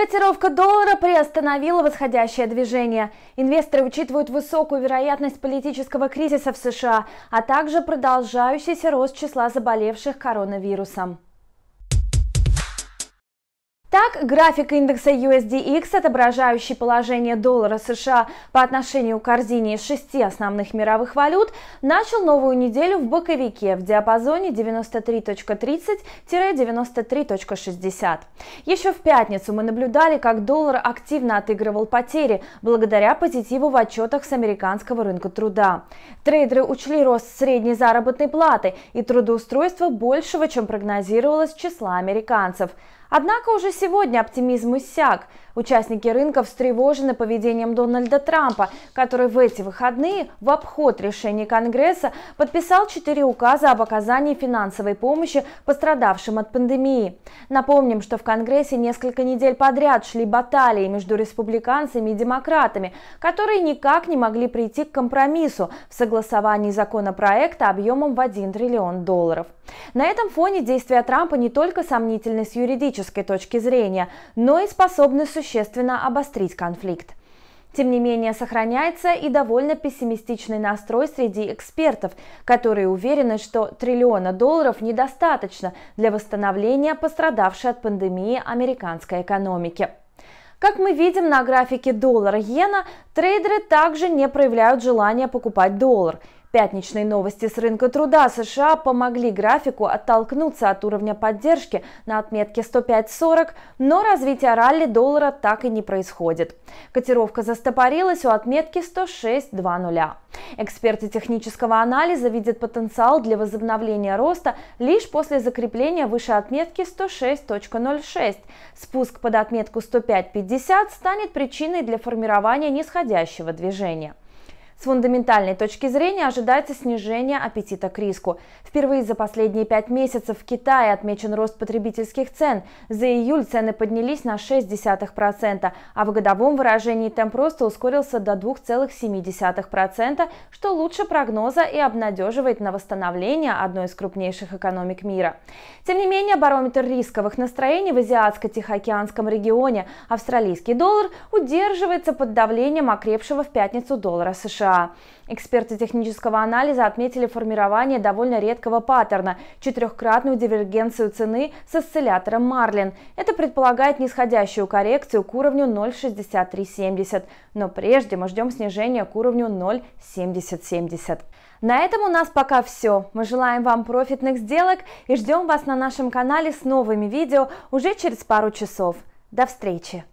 Котировка доллара приостановила восходящее движение. Инвесторы учитывают высокую вероятность политического кризиса в США, а также продолжающийся рост числа заболевших коронавирусом. Так, график индекса USDX, отображающий положение доллара США по отношению к корзине из шести основных мировых валют, начал новую неделю в боковике в диапазоне 93.30-93.60. Еще в пятницу мы наблюдали, как доллар активно отыгрывал потери благодаря позитиву в отчетах с американского рынка труда. Трейдеры учли рост средней заработной платы и трудоустройство большего, чем прогнозировалось числа американцев – Однако уже сегодня оптимизм иссяк. Участники рынка встревожены поведением Дональда Трампа, который в эти выходные в обход решений Конгресса подписал четыре указа об оказании финансовой помощи пострадавшим от пандемии. Напомним, что в Конгрессе несколько недель подряд шли баталии между республиканцами и демократами, которые никак не могли прийти к компромиссу в согласовании законопроекта объемом в 1 триллион долларов. На этом фоне действия Трампа не только сомнительны с юридической политической точки зрения, но и способны существенно обострить конфликт. Тем не менее, сохраняется и довольно пессимистичный настрой среди экспертов, которые уверены, что триллиона долларов недостаточно для восстановления пострадавшей от пандемии американской экономики. Как мы видим на графике доллар-иена, трейдеры также не проявляют желания покупать доллар – Пятничные новости с рынка труда США помогли графику оттолкнуться от уровня поддержки на отметке 105.40, но развитие ралли доллара так и не происходит. Котировка застопорилась у отметки 106,20. Эксперты технического анализа видят потенциал для возобновления роста лишь после закрепления выше отметки 106.06. Спуск под отметку 105.50 станет причиной для формирования нисходящего движения. С фундаментальной точки зрения ожидается снижение аппетита к риску. Впервые за последние пять месяцев в Китае отмечен рост потребительских цен. За июль цены поднялись на 0,6%, а в годовом выражении темп роста ускорился до 2,7%, что лучше прогноза и обнадеживает на восстановление одной из крупнейших экономик мира. Тем не менее, барометр рисковых настроений в Азиатско-Тихоокеанском регионе австралийский доллар удерживается под давлением окрепшего в пятницу доллара США. США. Эксперты технического анализа отметили формирование довольно редкого паттерна – четырехкратную дивергенцию цены с осциллятором Марлин. Это предполагает нисходящую коррекцию к уровню 0,6370. Но прежде мы ждем снижения к уровню 0,7070. На этом у нас пока все. Мы желаем вам профитных сделок и ждем вас на нашем канале с новыми видео уже через пару часов. До встречи!